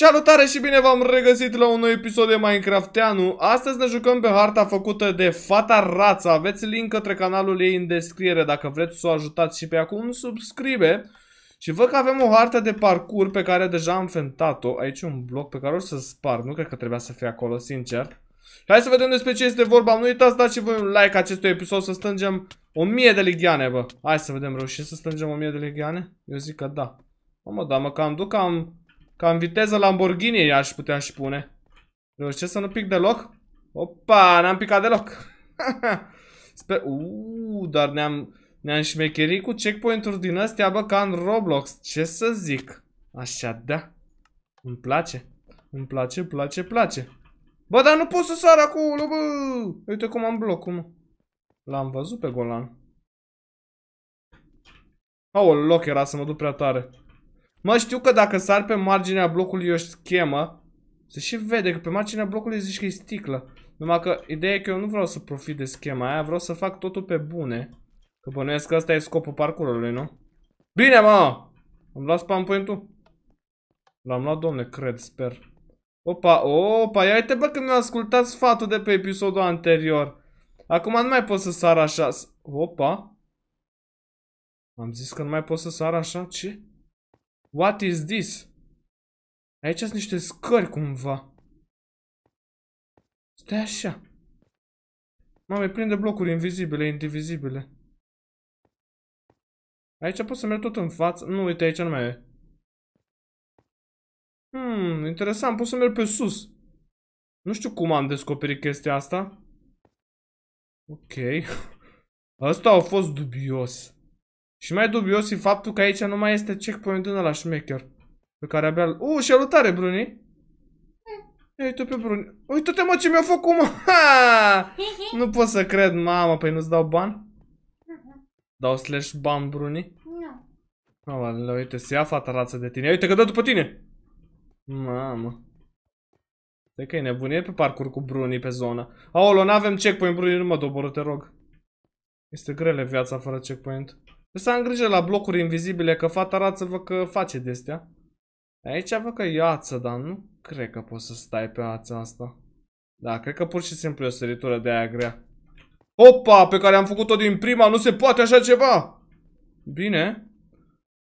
Salutare și bine v-am regăsit la un nou episod de Minecrafteanu. Astăzi ne jucăm pe harta făcută de Fata Rața. Aveți link către canalul ei în descriere. Dacă vreți să o ajutați și pe acum, subscribe. Și văd că avem o hartă de parcurs pe care deja am fentat-o. Aici un bloc pe care o să spar. Nu cred că trebuia să fie acolo, sincer. Hai să vedem despre ce este vorba. Nu uitați, dați și voi un like acestui episod să stângem 1000 de legiane, bă. Hai să vedem, reușim să stângem 1000 de legiane? Eu zic că da. Mamă, da, mă, cam duc, am Cam viteză Lamborghini aș putea și pune. Reușesc să nu pic deloc? Opa, n-am picat deloc. Sper... Uuu, dar ne-am... Ne-am șmecherit cu checkpoint-uri din astea, bă, ca în Roblox. Ce să zic? Așa, da. Îmi place. Îmi place, place, place. Bă, dar nu pot să sar acolo, bă! Uite cum am bloc, cum... L-am văzut pe Golan. Oh, loc era să mă duc prea tare. Mă, știu că dacă sar pe marginea blocului e o schemă. Se și vede că pe marginea blocului zici că e sticlă. Numai că ideea e că eu nu vreau să profit de schema aia, vreau să fac totul pe bune. Că bănuiesc că ăsta e scopul parcurului, nu? Bine, mă! Am luat spam point-ul? L-am luat, domne, cred, sper. Opa, opa, ia uite, bă, că mi-a ascultat sfatul de pe episodul anterior. Acum nu mai pot să sar așa. Opa. Am zis că nu mai pot să sar așa? Ce? What is this? Aici sunt niște scări cumva. Stai așa. Mame, prinde blocuri invizibile, indivizibile. Aici pot să merg tot în față. Nu, uite, aici nu mai e. Hmm, interesant, pot să merg pe sus. Nu știu cum am descoperit chestia asta. Ok. Asta a fost dubios. Și mai dubios e faptul că aici nu mai este checkpoint din ăla șmecher. Pe care abia... Uuu, salutare, Bruni! Ia uite pe Bruni. Uite-te, mă, ce mi-a făcut, mă! Ha! Nu pot să cred, mamă, păi nu-ți dau bani? Dau slash ban, Bruni? Nu. Mamă, uite, se ia fata rață de tine. Ia uite că dă după tine! Mamă. De că e nebunie pe parcurs cu Bruni pe zonă. Aolo, n-avem checkpoint, Bruni, nu mă dobor, te rog. Este grele viața fără checkpoint. Să am grijă la blocuri invizibile, că fata rață vă că face destea. Aici vă că e ață, dar nu cred că poți să stai pe ața asta. Da, cred că pur și simplu e o săritură de aia grea. Opa, pe care am făcut-o din prima, nu se poate așa ceva! Bine.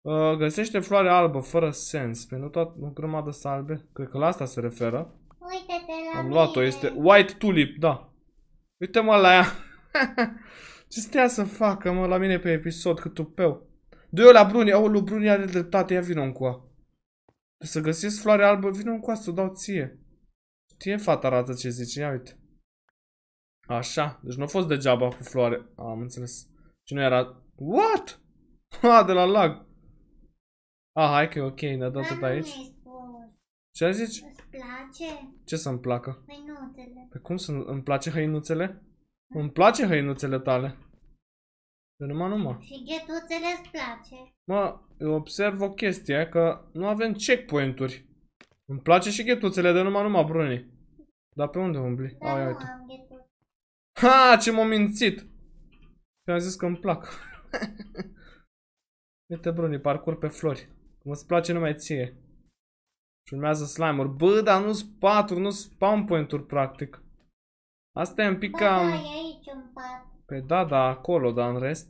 Uh, găsește floare albă, fără sens. Pe nu toată o grămadă salbe. Cred că la asta se referă. Uite-te la Am luat-o, este white tulip, da. Uite-mă la ea. Ce stea să facă, mă, la mine pe episod, cât tupeu. Du-o la Bruni, au lui Bruni are dreptate, ia vină încoa. De să găsesc floare albă, vină încoa să o dau ție. Știe fata arată ce zice, ia uite. Așa, deci nu a fost degeaba cu floare. Am înțeles. Și nu era... What? Ha, de la lag. Ah, hai că e ok, ne-a dat tot aici. Ce zici? Îți place? Ce să-mi placă? Hăinuțele. Pe păi cum să-mi place hăinuțele? Îmi place hăinuțele tale. Eu numai numai. Și ghetuțele îți place. Mă, eu observ o chestie, că nu avem checkpoint-uri. Îmi place și ghetuțele de numai numai, Bruni. Dar pe unde umbli? Da, Ai, nu uite. am Ha, ce m-am mințit! Și am zis că îmi plac. Uite, Bruni, parcur pe flori. Cum îți place numai ție. Și urmează slime-uri. Bă, dar nu-s patru, nu-s spawn point-uri, practic. Asta e un pic da, cam... Da, aici pat. Păi da, da, acolo, dar în rest...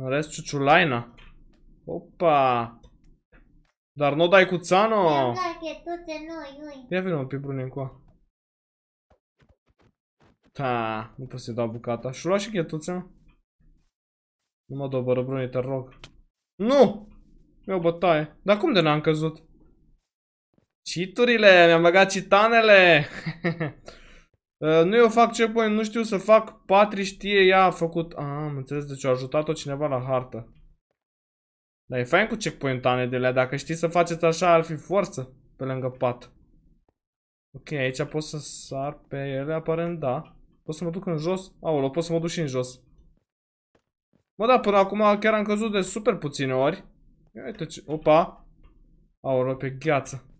În rest, ciuciulaina. Opa! Dar nu dai cu țano! Da, Ia vină pe brune încoa. Ta, nu pot să-i dau bucata. Și lua și chetuțe, mă. Nu mă dobără brune, te rog. Nu! E o bătaie. Dar cum de n-am căzut? Citurile! Mi-am băgat citanele! Ă, nu eu fac checkpoint, nu știu să fac. Patri știe, ea a făcut... Ah, am înțeles, deci a ajutat-o cineva la hartă. Dar e fain cu checkpoint-ane de la Dacă știi să faceți așa, ar fi forță pe lângă pat. Ok, aici pot să sar pe ele, aparent, da. Pot să mă duc în jos? Aolo, pot să mă duc și în jos. Mă, da, până acum chiar am căzut de super puține ori. Ia uite ce... Opa! Aolo, pe gheață.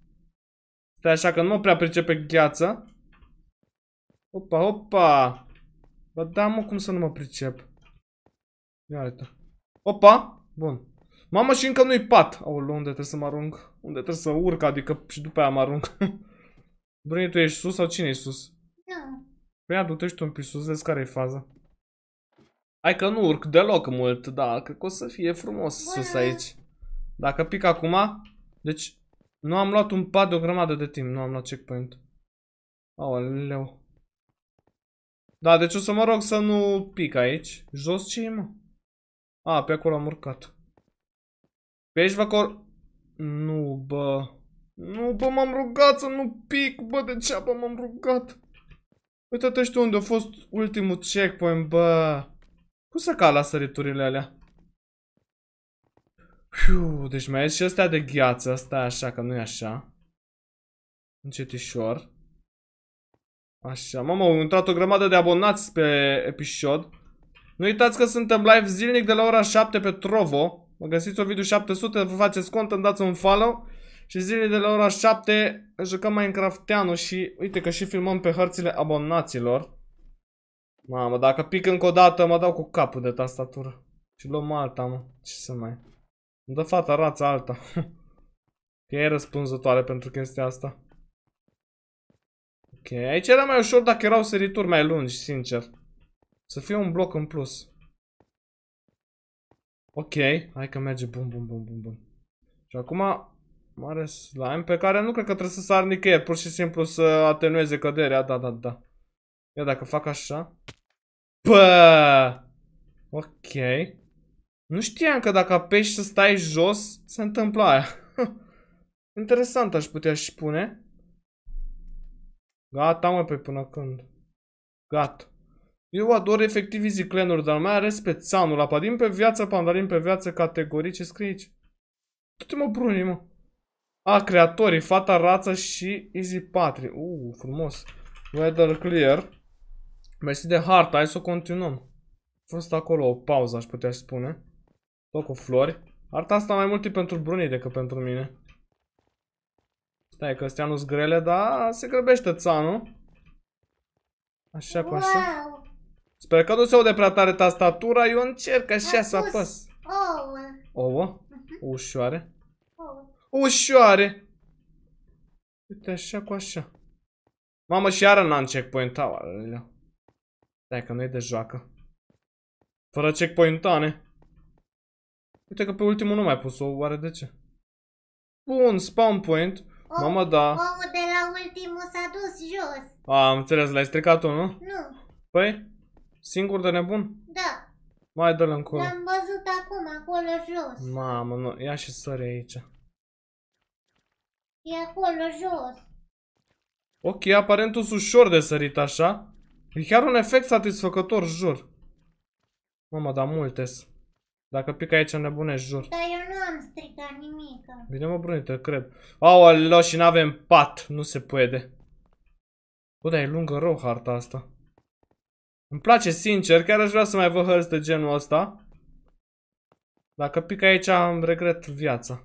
Stai așa că nu mă prea pricep pe gheață. Opa, opa! Ba da, mă, cum să nu mă pricep? Ia uite. Opa! Bun. Mamă, și încă nu-i pat. Aoleu, unde trebuie să mă arunc? Unde trebuie să urc, adică și după aia mă arunc. Brune, tu ești sus sau cine e sus? Nu. Da. Păi ia, du-te și tu un pic sus, vezi care e faza. Hai că nu urc deloc mult, da, cred că o să fie frumos Bă. sus aici. Dacă pic acum, deci nu am luat un pat de o grămadă de timp, nu am luat checkpoint. Aoleu. Da, deci o să mă rog să nu pic aici. Jos ce mă? A, pe acolo am urcat. Pe aici vă cor... Nu, bă. Nu, bă, m-am rugat să nu pic, bă, bă, m-am rugat. Uite-te știu unde a fost ultimul checkpoint, bă. Cum să cala săriturile alea? Fiu, deci mai e și astea de gheață, asta e așa, că nu e așa. Încetișor. Așa, mamă, au intrat o grămadă de abonați pe episod. Nu uitați că suntem live zilnic de la ora 7 pe Trovo. Mă găsiți Ovidiu 700, vă faceți cont, îmi dați un follow. Și zilele de la ora 7 jucăm Minecrafteanu și uite că și filmăm pe hărțile abonaților. Mamă, dacă pic încă o dată mă dau cu capul de tastatură. Și luăm alta, mă. Ce să mai... Îmi dă fata rața alta. că e răspunzătoare pentru chestia asta. Ok, aici era mai ușor dacă erau sărituri mai lungi, sincer. Să fie un bloc în plus. Ok, hai că merge bum bum bum bum bum. Și acum mare slime pe care nu cred că trebuie să sar nicăieri, pur și simplu să atenueze căderea, da, da, da. Ia dacă fac așa. Bă! Ok. Nu știam că dacă apeși să stai jos, se întâmplă aia. Interesant aș putea și spune. Gata, mă, pe până când. Gata. Eu ador efectiv easy clan dar mai ales pe țanul la pe viață, pandarim pe viață, categorii, ce scrie aici? Du-te mă, bruni, mă. A, creatorii, fata, rață și easy patri. Uh, frumos. Weather clear. Mersi de harta, hai să o continuăm. A fost acolo o pauză, aș putea spune. Tot cu flori. Harta asta mai mult e pentru brunii decât pentru mine. Stai că astea nu grele, dar se grăbește țanul. Așa cu așa. Wow. Sper că nu se aude prea tare tastatura, eu încerc așa să apăs. Ouă. Ouă? Mhm. Ușoare. Ouă. Ușoare! Uite așa cu așa. Mamă, și iară n-am checkpoint aoleu. Stai că nu-i de joacă. Fără checkpoint-ane. Uite că pe ultimul nu mai pus-o, oare de ce? Bun, spawn point. Mamă, Mama, da. Omul de la ultimul s-a dus jos. A, am înțeles, l-ai stricat tu, nu? Nu. Păi, singur de nebun? Da. Mai dă-l încolo. L-am văzut acum, acolo jos. Mamă, nu. ia și sări aici. E acolo jos. Ok, aparent ușor de sărit așa. E chiar un efect satisfăcător, jur. Mamă, dar multe -s. Dacă pic aici nebunești, jur. Dar eu nu n-am stricat nimic. Bine mă, Brune, cred. Aoleo, și n-avem pat. Nu se poate. Bă, dar e lungă rău harta asta. Îmi place sincer, chiar aș vrea să mai văd hărți de genul ăsta. Dacă pic aici, am regret viața.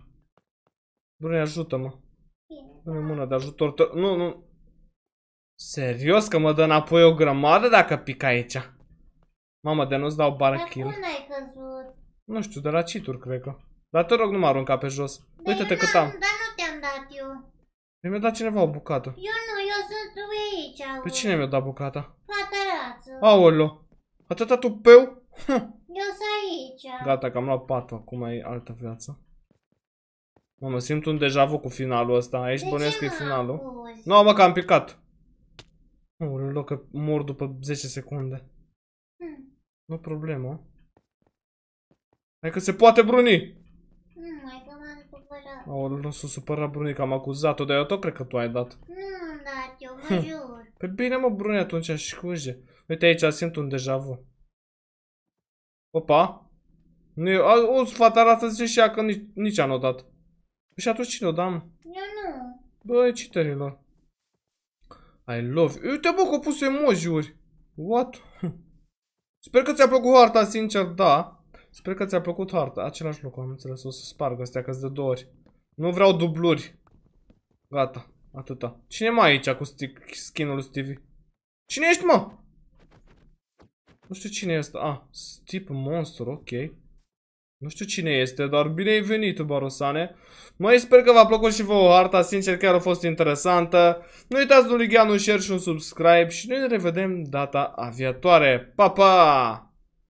Brune, ajută-mă. Dă-mi mână de ajutor tău. Nu, nu. Serios că mă dă înapoi o grămadă dacă pic aici? Mamă, de nu-ți dau ai căzut? Nu știu, de la cituri, cred că. Dar te rog, nu mă arunca pe jos. Uite-te cât am. Dar nu te-am dat eu. Mi-a dat cineva o bucată. Eu nu, eu sunt aici. Aolo. Pe cine mi-a dat bucata? Patărață. Aolo. Atâta tupeu? Hm. Eu sunt aici. Gata, că am luat patul. Acum e altă viață. mă simt un deja vu cu finalul ăsta. Aici bănuiesc că e finalul. Nu, mă, că am picat. Aoleo, că mor după 10 secunde. Hm. Nu problemă. că se poate bruni. Aoleu, nu s-a supărat Brunica, am acuzat-o, dar eu tot cred că tu ai dat. Nu am dat, eu vă hm. jur. Păi bine mă, Bruni, atunci și scuze. Uite aici, simt un deja vu. Opa. Nu e, a, o, fata asta zice și ea că nici, nici a notat. Păi și atunci cine o dam? Eu nu. Băi, citerilor. I love you. Uite bă că au pus emoji-uri. What? Hm. Sper că ți-a plăcut harta, sincer, da. Sper că ți-a plăcut harta. Același lucru, am înțeles. O să spargă astea că de două ori. Nu vreau dubluri. Gata. Atâta. Cine mai e aici cu skin-ul lui Stevie? Cine ești, mă? Nu știu cine este. Ah, tip monstru, ok. Nu știu cine este, dar bine ai venit, Barosane. Mai sper că v-a plăcut și vouă harta, sincer chiar a fost interesantă. Nu uitați de nu un share și un subscribe și noi ne revedem data aviatoare. Pa, pa!